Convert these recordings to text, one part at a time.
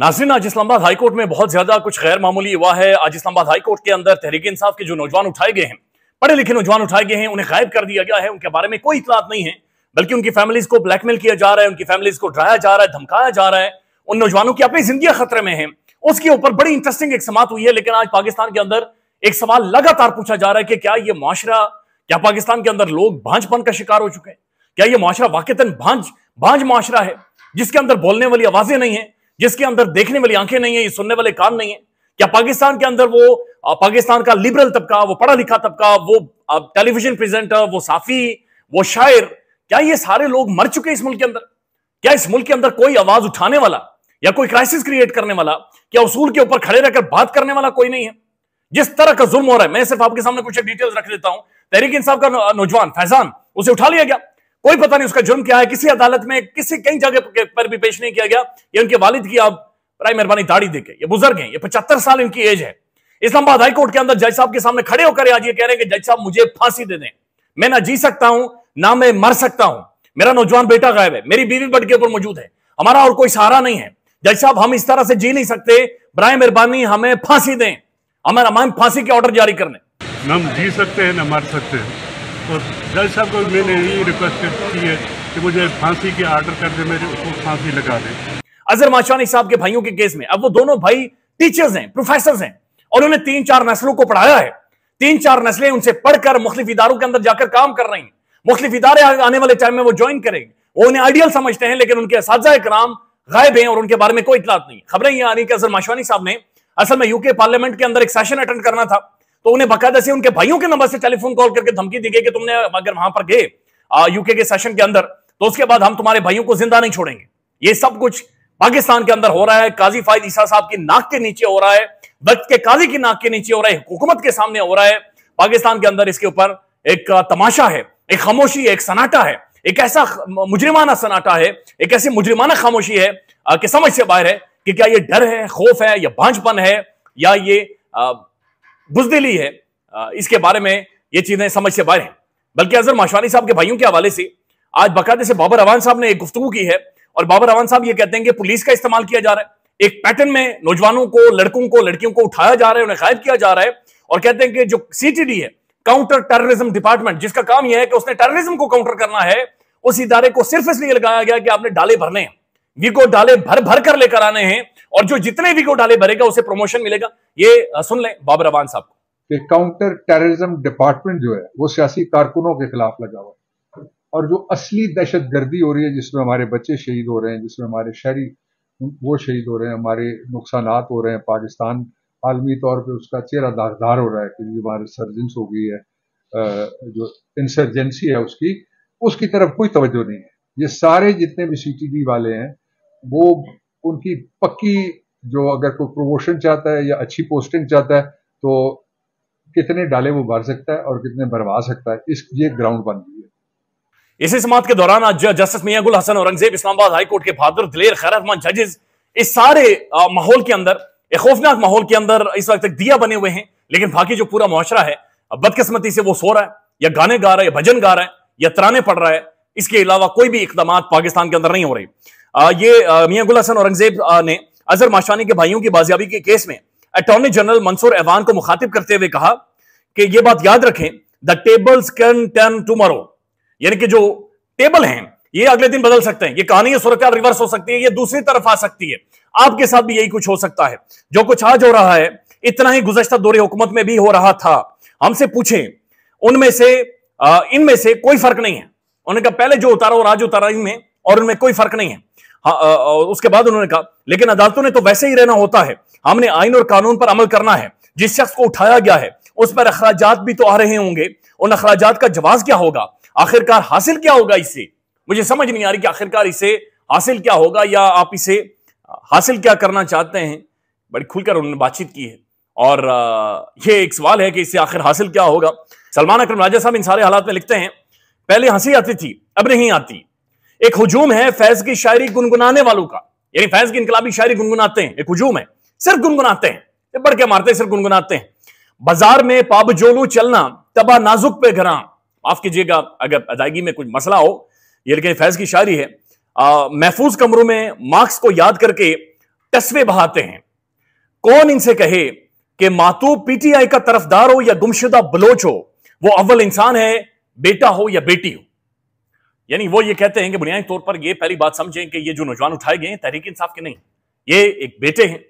नाजिन आज इस्लामाबाद हाईकोर्ट में बहुत ज्यादा कुछ गैर मामूली हुआ है आज इस्लामाबाद हाईकोर्ट के अंदर तहरीक इंसाफ के जो नौजवान उठाए गए हैं पढ़े लिखे नौजवान उठाए गए हैं उन्हें गायब कर दिया गया है उनके बारे में कोई इतलात नहीं है बल्कि उनकी फैमिलीज को ब्लैकमेल किया जा रहा है उनकी फैमिलीज को डराया जा रहा है धमकाया जा रहा है उन नौजवानों की अपनी जिंदगी खतरे में है उसके ऊपर बड़ी इंटरेस्टिंग एक समात हुई है लेकिन आज पाकिस्तान के अंदर एक सवाल लगातार पूछा जा रहा है कि क्या ये माशरा क्या पाकिस्तान के अंदर लोग भांजपन का शिकार हो चुके हैं क्या ये माशरा वाकता भांज भांज माशरा है जिसके अंदर बोलने वाली आवाजें नहीं है जिसके अंदर देखने वाली आंखें नहीं है सुनने वाले कान नहीं है क्या पाकिस्तान के अंदर वो पाकिस्तान का लिबरल तबका वो पढ़ा लिखा तबका वो टेलीविजन प्रेजेंटर वो साफी वो शायर क्या ये सारे लोग मर चुके इस मुल्क के अंदर क्या इस मुल्क के अंदर कोई आवाज उठाने वाला या कोई क्राइसिस क्रिएट करने वाला क्या उसूल के ऊपर खड़े रहकर बात करने वाला कोई नहीं है जिस तरह का जुर्म हो रहा है मैं सिर्फ आपके सामने कुछ डिटेल्स रख देता हूं तहरीक इंसाफ का नौजवान फैजान उसे उठा लिया गया कोई पता नहीं उसका जुर्म क्या है किसी अदालत में किसी कई जगह पर भी पेश नहीं किया गया ये उनके वालिद की आप प्राय मेहरबानी दाढ़ी देखे ये बुजुर्ग हैं ये पचहत्तर साल इनकी एज है इस्लामाबाद हाईकोर्ट के अंदर जज साहब के सामने खड़े होकर आज ये कह रहे हैं कि जज साहब मुझे फांसी दे दें मैं ना जी सकता हूं ना मैं मर सकता हूं मेरा नौजवान बेटा गायब है मेरी बीवी बट के ऊपर मौजूद है हमारा और कोई सहारा नहीं है जज साहब हम इस तरह से जी नहीं सकते बर मेहरबानी हमें फांसी दें हमारा हमें फांसी के ऑर्डर जारी करने हम जी सकते हैं ना मर सकते हैं और जज साहब को मैंने ये रिक्वेस्ट की है कि मुझे फांसी के आर्डर कर दे मेरे उसको फांसी लगा दे अजहर माशानी साहब के भाइयों के केस में अब वो दोनों भाई टीचर्स हैं प्रोफेसर हैं और उन्हें तीन चार नस्लों को पढ़ाया है तीन चार नस्लें उनसे पढ़कर मुख्तलिफ इदारों के अंदर जाकर काम कर रही हैं मुख्तलिफ इदारे आने वाले टाइम में वो ज्वाइन करेंगे वो उन्हें आइडियल समझते हैं लेकिन उनके इसम गायब हैं और उनके बारे में कोई इतलात नहीं खबरें ये आ रही कि अजहर माशवानी साहब ने असल में यूके पार्लियामेंट के अंदर एक सेशन अटेंड करना था तो उन्हें बकायदा से उनके भाइयों के नंबर से टेलीफोन कॉल करके धमकी दी गई कि तुमने अगर वहां पर गए यूके के सेशन के अंदर तो उसके बाद हम तुम्हारे भाइयों को जिंदा नहीं छोड़ेंगे ये सब कुछ पाकिस्तान के अंदर हो रहा है काजी फायद ईसा साहब की नाक के नीचे हो रहा है वक्त के काजी की नाक के नीचे हो रहा है हुकूमत के सामने हो रहा है पाकिस्तान के अंदर इसके ऊपर एक तमाशा है एक खामोशी एक सनाटा है एक ऐसा मुजरिमाना सनाटा है एक ऐसी मुजरिमाना खामोशी है कि समझ से बाहर है कि क्या ये डर है खौफ है या बांझपन है या ये बुजदिली है इसके बारे में ये चीजें समझ से बाहर है बल्कि अजहर माशवानी साहब के भाइयों के हवाले से आज बकायदे से बाबर अवान साहब ने एक गुफ्तु की है और बाबर अवान साहब ये कहते हैं कि पुलिस का इस्तेमाल किया जा रहा है एक पैटर्न में नौजवानों को लड़कों को लड़कियों को उठाया जा रहा है उन्हें गायब किया जा रहा है और कहते हैं कि जो सीटीडी है काउंटर टेररिज्म डिपार्टमेंट जिसका काम यह है कि उसने टेररिज्म को काउंटर करना है उस इदारे को सिर्फ इसलिए लगाया गया कि आपने डाले भरने हैं वीको डाले भर भर कर लेकर आने हैं और जो जितने वीको डाले भरेगा उसे प्रमोशन मिलेगा ये सुन लें बाबर अबान साहब को काउंटर टेररिज्म डिपार्टमेंट जो है वो सियासी कारकुनों के खिलाफ लगा हुआ और जो असली दहशत गर्दी हो रही है जिसमें हमारे बच्चे शहीद हो रहे हैं जिसमें हमारे शहरी वो शहीद हो रहे हैं हमारे नुकसान हो रहे हैं पाकिस्तान आलमी तौर पर उसका चेहरा दागदार हो रहा है क्योंकि हमारे सर्जेंस हो गई है जो इंसर्जेंसी है उसकी उसकी तरफ कोई तवज्जो नहीं है ये सारे जितने भी सी वाले हैं वो उनकी पक्की जो अगर कोई प्रमोशन चाहता है या अच्छी पोस्टिंग चाहता है तो कितने डाले वो भर सकता है और कितने भरवा सकता है इस ये ग्राउंड बन गई है इसी समाज के दौरान आज जस्टिस मियागुल हसन औरंगजेब इस्लामाबाद हाईकोर्ट के फादर दिलेर खैरतमंद जजेस इस सारे माहौल के अंदर एक खौफनाक माहौल के अंदर इस वक्त तक दिया बने हुए हैं लेकिन बाकी जो पूरा मुआरा है बदकिस्मती से वो सो रहा है या गाने गा रहा है या भजन गा रहा है या तराने पढ़ रहा है इसके अलावा कोई भी इकदाम पाकिस्तान के अंदर नहीं हो रही ये मियागुल हसन औरंगजेब ने अजहर माशानी के भाइयों की बाजियाबी के केस में अटॉर्नी जनरल मंसूर एवान को मुखातिब करते हुए कहा कि यह बात याद रखें the tables can turn tomorrow यानी कि जो टेबल हैं ये अगले दिन बदल सकते हैं ये कहानी है रिवर्स हो सकती है ये दूसरी तरफ आ सकती है आपके साथ भी यही कुछ हो सकता है जो कुछ आज हो रहा है इतना ही गुजश्ता दौरे हुकूमत में भी हो रहा था हमसे पूछें उनमें से इनमें से कोई फर्क नहीं है उनका पहले जो उतारा और आज उतारा इनमें और उनमें कोई फर्क नहीं है हाँ, उसके बाद उन्होंने कहा लेकिन अदालतों ने तो वैसे ही रहना होता है हमने आइन और कानून पर अमल करना है जिस शख्स को उठाया गया है उस पर अखराज भी तो आ रहे होंगे उन अखराज का जवाब क्या होगा आखिरकार हासिल क्या होगा इससे मुझे समझ नहीं आ रही कि आखिरकार इसे हासिल क्या होगा या आप इसे हासिल क्या करना चाहते हैं बड़ी खुलकर उन्होंने बातचीत की है और यह एक सवाल है कि इसे आखिर हासिल क्या होगा सलमान अक्रम राजा साहब इन सारे हालात में लिखते हैं पहले हंसी आती थी अब नहीं आती एक हजूम है फैज की शायरी गुनगुनाने वालों का यानी फैज की इनकलाबी शायरी गुनगुनाते हैं एक हजूम है सिर्फ गुनगुनाते हैं बढ़ के मारते सिर्फ गुनगुनाते हैं बाजार में पाप जोलू चलना तबा नाजुक पे घर माफ कीजिएगा अगर अदायगी में कुछ मसला हो ये लेकिन फैज की शायरी है महफूज कमरों में मार्क्स को याद करके कस्बे बहाते हैं कौन इनसे कहे कि मातू पीटीआई का तरफदार हो या गुमशुदा बलोच हो वो अव्वल इंसान है बेटा हो या बेटी हो यानी वो ये कहते हैं कि बुनियादी तौर पर ये पहली बात समझें कि ये जो नौजवान उठाए गए हैं तहरीक इंसाफ के नहीं ये एक बेटे हैं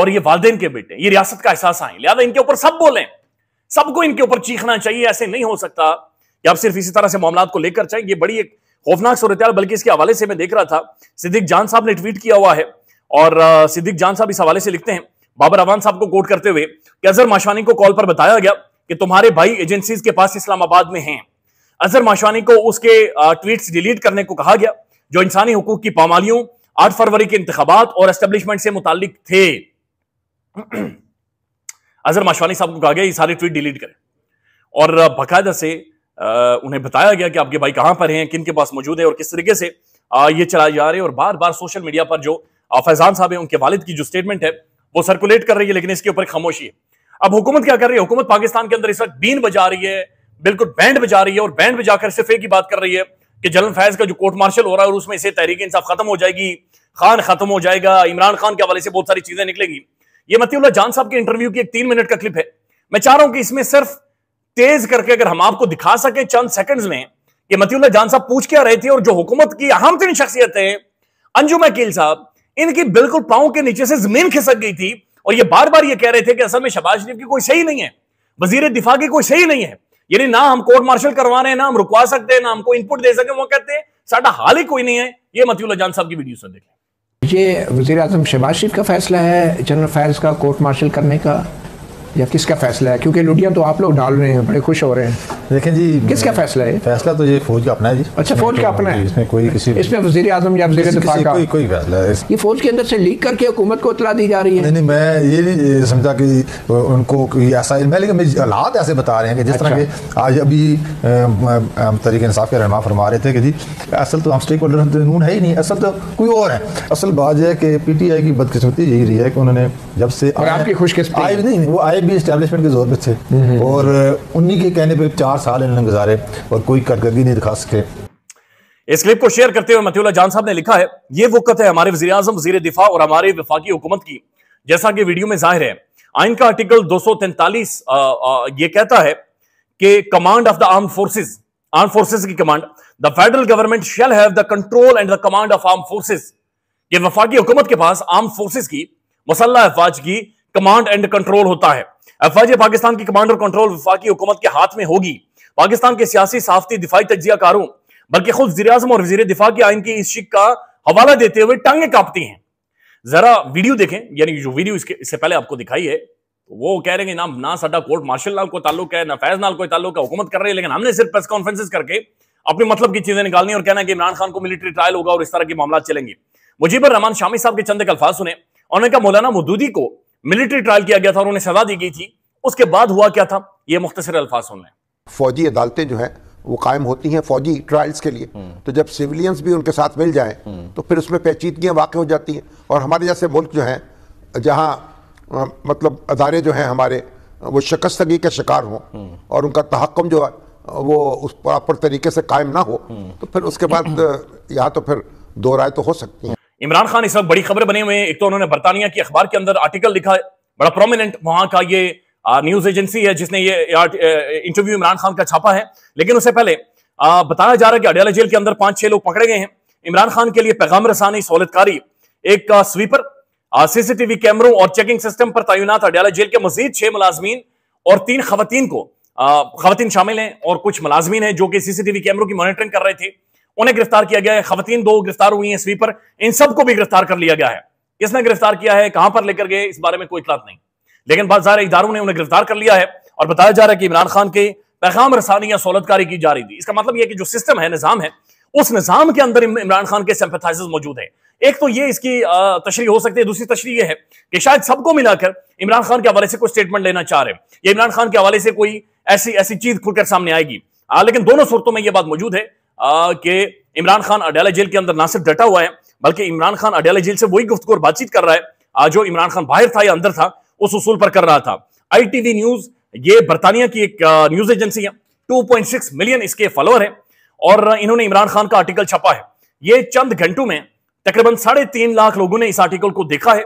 और ये वालदेन के बेटे हैं ये रियासत का एहसास आए लिहाजा इनके ऊपर सब बोले सबको इनके ऊपर चीखना चाहिए ऐसे नहीं हो सकता कि आप सिर्फ इसी तरह से मामला को लेकर चाहें ये बड़ी एक खौफनाक सूरत बल्कि इसके हवाले से मैं देख रहा था सिद्दीक जान साहब ने ट्वीट किया हुआ है और सिद्दीक जान साहब इस हवाले से लिखते हैं बाबर अवान साहब को कोट करते हुए कि अजहर माशवानी को कॉल पर बताया गया कि तुम्हारे भाई एजेंसीज के पास इस्लामाबाद में हैं अजहर माशवानी को उसके ट्वीट डिलीट करने को कहा गया जो इंसानी हकूक की पामालियों आठ फरवरी के इंतबात और एस्टेब्लिशमेंट से मुतालिक थे अजहर माशवानी साहब को कहा गया ये सारे ट्वीट डिलीट करें और बाकायदा से उन्हें बताया गया कि आपके भाई कहां पर हैं किन के पास मौजूद है और किस तरीके से ये चलाए जा रहे हैं और बार बार सोशल मीडिया पर जो फैजान साहब है उनके वालिद की जो स्टेटमेंट है वो सर्कुलेट कर रही है लेकिन इसके ऊपर खामोशी है अब हुकूमत क्या कर रही है हुकूमत पाकिस्तान के अंदर इस वक्त बीन बजा रही है बिल्कुल बैंड बजा रही है और बैंड बजाकर सिर्फ एक ही बात कर रही है कि जलन फैज का जो कोर्ट मार्शल हो रहा है और उसमें इसे तहरीक इंसाफ खत्म हो जाएगी खान खत्म हो जाएगा इमरान खान के हवाले से बहुत सारी चीजें निकलेंगी ये मतीउल्ला जान साहब के इंटरव्यू की एक तीन मिनट का क्लिप है मैं चाह रहा हूं कि इसमें सिर्फ तेज करके अगर हम आपको दिखा सके चंद सेकंड्स में कि मतीउल्ला जान साहब पूछ क्या रहे थे और जो हुकूमत की अहम तीन शख्सियत है अंजुम अकील साहब इनकी बिल्कुल पाओ के नीचे से जमीन खिसक गई थी और ये बार बार ये कह रहे थे कि असल में शबाज शरीफ की कोई सही नहीं है वजीर दिफा की कोई सही नहीं है यानी ना हम कोर्ट मार्शल करवा रहे हैं ना हम रुकवा सकते हैं ना हमको इनपुट दे सके वो कहते हैं साढ़ा हाल ही कोई नहीं है ये मतीउल्ला जान साहब की वीडियो से देखें ये वजी आजम शहबाज शरीफ का फैसला है जनरल फैज का कोर्ट मार्शल करने का या किसका फैसला है क्योंकि लुटियाँ तो आप लोग डाल रहे हैं बड़े खुश हो रहे हैं देखें जी किसका फैसला है फैसला तो ये फौज का अपना है जी अच्छा फौज का तो अपना है इसमें कोई किसी इसमें वजी आजम या वजी दिफा का कोई कोई फैसला है ये फौज के अंदर से लीक करके हुकूमत को इतला दी जा रही है नहीं नहीं मैं ये नहीं समझा कि उनको ऐसा मैं लेकिन हालात ऐसे बता रहे हैं कि जिस तरह अच्छा। के आज अभी तरीके इंसाफ के रहनमा फरमा रहे थे कि जी असल तो हम स्टेक होल्डर तो है ही नहीं असल तो कोई और है असल बात यह है कि पी टी आई की बदकिस्मती यही रही है कि उन्होंने जब से आपकी खुशकिस्मती नहीं वो आए भी इस्टेब्लिशमेंट के जोर पे थे और उन्हीं के कहने पर चार साल इन्होंने गुजारे और कोई कारकर्दगी नहीं दिखा सके इस क्लिप को शेयर करते हुए मतियोला जान साहब ने लिखा है ये वक्त है हमारे वजी अजम वजी दिफा और हमारे विफाकी हुकूमत की जैसा कि वीडियो में जाहिर है आइन का आर्टिकल दो सौ तैंतालीस ये कहता है कि command of the arm forces arm forces की command the federal government shall have the control and the command of arm forces ये वफाकी हुकूमत के पास आर्म फोर्सेज की मुसल्ला अफवाज की कमांड एंड कंट्रोल होता है अफवाज पाकिस्तान की कमांड और कंट्रोल विफाकी हुकूमत के हाथ में होगी पाकिस्तान के सियासी साफती दिफाई तजिया कारों बल्कि खुद वजी अजम और वजी दिफा के आइन की इस शिक का हवाला देते हुए टांगे कांपती हैं जरा वीडियो देखें यानी जो वीडियो इसके इससे पहले आपको दिखाई है तो वो कह रहे हैं ना ना साडा कोर्ट मार्शल नाल को ताल्लुक है ना फैज नाल कोई ताल्लुक है हुकूमत कर रही है लेकिन हमने सिर्फ प्रेस कॉन्फ्रेंसिस करके अपने मतलब की चीजें निकालनी और कहना है कि इमरान खान को मिलिट्री ट्रायल होगा और इस तरह के मामला चलेंगे मुजीबर रहमान शामी साहब के चंद एक अल्फाज सुने उन्होंने कहा मौलाना मदूदी को मिलिट्री ट्रायल किया गया था और उन्हें सजा दी गई थी उसके बाद हुआ क्या था ये मुख्तर अल्फाज सुन लें फौजी अदालतें जो है वो कायम होती हैं फौजी ट्रायल्स के लिए हम्म। तो जब सिविलियंस भी उनके साथ मिल जाएं हम्म। तो फिर उसमें पेचीदगियाँ वाक़ हो जाती हैं और हमारे जैसे मुल्क जो हैं जहाँ मतलब अदारे जो हैं हमारे वो शिकस्तगी के शिकार हों हम्म। और उनका तहकम जो है वो उस प्रॉपर तरीके से कायम ना हो तो फिर उसके बाद यहाँ तो फिर दो राय तो हो सकती हैं इमरान खान इस वक्त बड़ी खबर बने हुए हैं एक तो उन्होंने बरतानिया की अखबार के अंदर आर्टिकल लिखा है बड़ा प्रोमिनेंट वहां का ये न्यूज एजेंसी है जिसने ये इंटरव्यू इमरान खान का छापा है लेकिन उससे पहले बताया जा रहा है कि अडियाला जेल के अंदर पांच छह लोग पकड़े गए हैं इमरान खान के लिए पैगाम रसानी सहूलतकारी एक स्वीपर सीसीटीवी कैमरों और चेकिंग सिस्टम पर तैनात अडियाला जेल के मजीद छह मुलाजमीन और तीन खातन को खातन शामिल हैं और कुछ मुलाजमीन हैं जो कि सीसीटीवी कैमरों की मॉनिटरिंग कर रहे थे उन्हें गिरफ्तार किया गया है खवतीन दो गिरफ्तार हुई हैं स्वीपर इन सबको भी गिरफ्तार कर लिया गया है किसने गिरफ्तार किया है कहां पर लेकर गए इस बारे में कोई इतलात नहीं लेकिन बहुत सारे इदारों ने उन्हें गिरफ्तार कर लिया है और बताया जा रहा है कि इमरान खान के पैगाम रसानी या सहूलतकारी की जा रही थी इसका मतलब यह कि जो सिस्टम है निज़ाम है उस निज़ाम के अंदर इमरान खान के सिंपथाइज मौजूद है एक तो ये इसकी तशरी हो सकती है दूसरी तशरी यह है कि शायद सबको मिलाकर इमरान खान के हवाले से कोई स्टेटमेंट लेना चाह रहे हैं या इमरान खान के हवाले से कोई ऐसी ऐसी चीज खुलकर सामने आएगी आ, लेकिन दोनों सूरतों में यह बात मौजूद है कि इमरान खान अडयाला जेल के अंदर ना सिर्फ डटा हुआ है बल्कि इमरान खान अडयाला जेल से वही गुफ्तु और बातचीत कर रहा है आज जो इमरान खान बाहर था या अंदर था उस उसूल पर कर रहा था आईटीवी न्यूज ये बरतानिया की एक न्यूज एजेंसी है टू मिलियन इसके फॉलोअर है और इन्होंने इमरान खान का आर्टिकल छपा है ये चंद घंटों में तकरीबन साढ़े तीन लाख लोगों ने इस आर्टिकल को देखा है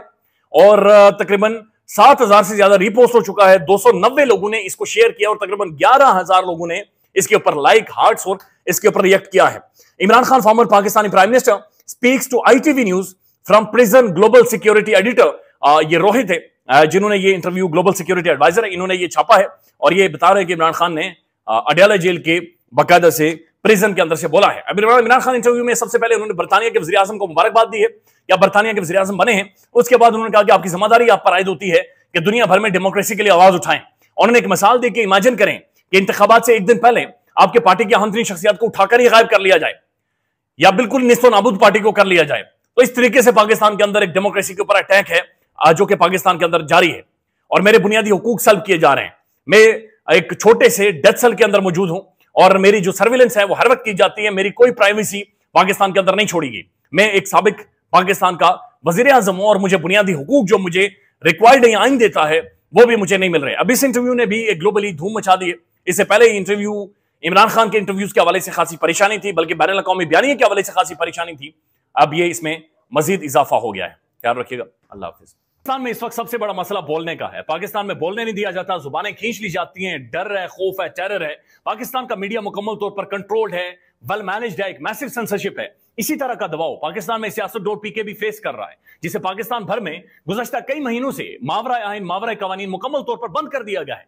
और तकरीबन सात हजार से ज्यादा रिपोस्ट हो चुका है दो सौ नब्बे लोगों ने इसको शेयर किया और तकरीबन ग्यारह हजार लोगों ने इसके ऊपर लाइक हार्ट और इसके ऊपर रिएक्ट किया है Imran Khan former Pakistani prime minister speaks to ITV news from prison global security editor ये रोहित है जिन्होंने ये इंटरव्यू ग्लोबल सिक्योरिटी एडवाइजर है इन्होंने ये छापा है और ये बता रहे हैं कि इमरान खान ने अडयाला जेल के बाकायदा से प्रिजन के अंदर से बोला है अभी इमरान खान इंटरव्यू में सबसे पहले उन्होंने बरतानिया के वजी को मुबारकबाद दी है या बरतानिया के वजी बने हैं उसके बाद उन्होंने कहा कि आपकी जिम्मेदारी आप पर आयद होती है कि दुनिया भर में डेमोक्रेसी के लिए आवाज उठाएं उन्होंने एक मिसाल दी कि इमेजिन करें कि इंतबात से एक दिन पहले आपके पार्टी की आमदनी शख्सियात को उठाकर ही गायब कर लिया जाए या बिल्कुल निस्तो नाबूद पार्टी को कर लिया जाए तो इस तरीके से पाकिस्तान के अंदर एक डेमोक्रेसी के ऊपर अटैक है जो कि पाकिस्तान के अंदर जारी है और मेरे बुनियादी हकूक सल्व किए जा रहे हैं मैं एक छोटे से डेथ सेल के अंदर मौजूद हूं और मेरी जो सर्विलेंस है वो हर वक्त की जाती है मेरी कोई प्राइवेसी पाकिस्तान के अंदर नहीं छोड़ी गई मैं एक सबक पाकिस्तान का वजीर आजम हूं और मुझे बुनियादी हकूक जो मुझे रिक्वायर्ड आइन देता है वो भी मुझे नहीं मिल रहे अब इस इंटरव्यू ने भी एक ग्लोबली धूम मचा दी है इससे पहले इंटरव्यू इमरान खान के इंटरव्यूज के हवाले से खासी परेशानी थी बल्कि बैन अवी बयानी के हवाले से खासी परेशानी थी अब ये इसमें मजीद इजाफा हो गया है ख्याल रखिएगा अल्लाह हाफिज़ पाकिस्तान में इस वक्त सबसे बड़ा मसला बोलने का है पाकिस्तान में बोलने नहीं दिया जाता जुबानें खींच ली जाती हैं डर है खौफ है टेरर है पाकिस्तान का मीडिया मुकम्मल तौर पर कंट्रोल्ड है वेल मैनेज्ड है एक मैसिव सेंसरशिप है इसी तरह का दबाव पाकिस्तान में सियासत डोर पीके भी फेस कर रहा है जिसे पाकिस्तान भर में गुजशत कई महीनों से मावरा आइन मावरा कवानी मुकम्मल तौर पर बंद कर दिया गया है